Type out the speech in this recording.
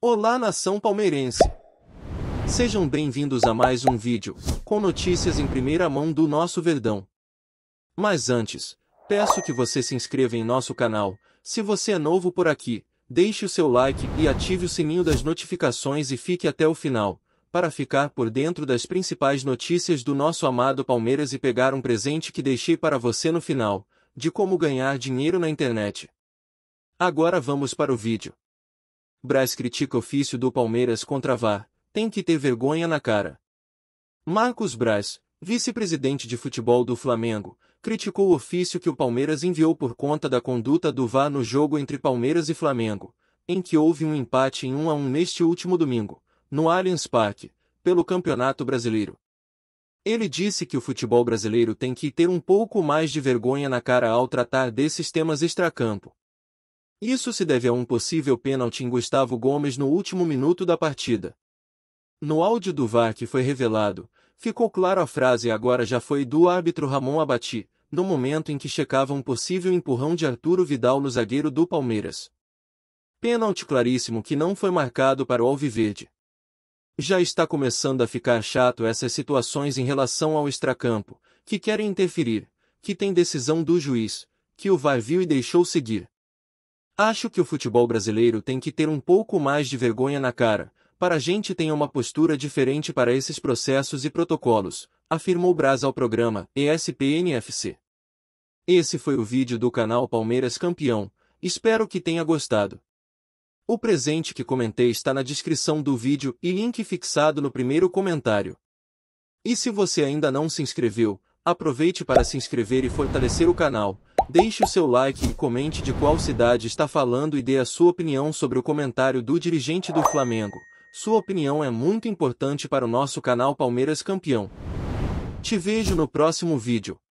Olá nação palmeirense! Sejam bem-vindos a mais um vídeo, com notícias em primeira mão do nosso Verdão. Mas antes, peço que você se inscreva em nosso canal, se você é novo por aqui, deixe o seu like e ative o sininho das notificações e fique até o final, para ficar por dentro das principais notícias do nosso amado Palmeiras e pegar um presente que deixei para você no final, de como ganhar dinheiro na internet. Agora vamos para o vídeo. Braz critica ofício do Palmeiras contra VAR, tem que ter vergonha na cara. Marcos Braz, vice-presidente de futebol do Flamengo, criticou o ofício que o Palmeiras enviou por conta da conduta do VAR no jogo entre Palmeiras e Flamengo, em que houve um empate em 1 a 1 neste último domingo, no Allianz Parque, pelo Campeonato Brasileiro. Ele disse que o futebol brasileiro tem que ter um pouco mais de vergonha na cara ao tratar desses temas extracampo, isso se deve a um possível pênalti em Gustavo Gomes no último minuto da partida. No áudio do VAR que foi revelado, ficou claro a frase agora já foi do árbitro Ramon Abati, no momento em que checava um possível empurrão de Arturo Vidal no zagueiro do Palmeiras. Pênalti claríssimo que não foi marcado para o Alviverde. Já está começando a ficar chato essas situações em relação ao extracampo, que querem interferir, que tem decisão do juiz, que o VAR viu e deixou seguir. Acho que o futebol brasileiro tem que ter um pouco mais de vergonha na cara, para a gente tenha uma postura diferente para esses processos e protocolos, afirmou Braz ao programa ESPNFC. Esse foi o vídeo do canal Palmeiras Campeão, espero que tenha gostado. O presente que comentei está na descrição do vídeo e link fixado no primeiro comentário. E se você ainda não se inscreveu, aproveite para se inscrever e fortalecer o canal Deixe o seu like e comente de qual cidade está falando e dê a sua opinião sobre o comentário do dirigente do Flamengo. Sua opinião é muito importante para o nosso canal Palmeiras Campeão. Te vejo no próximo vídeo.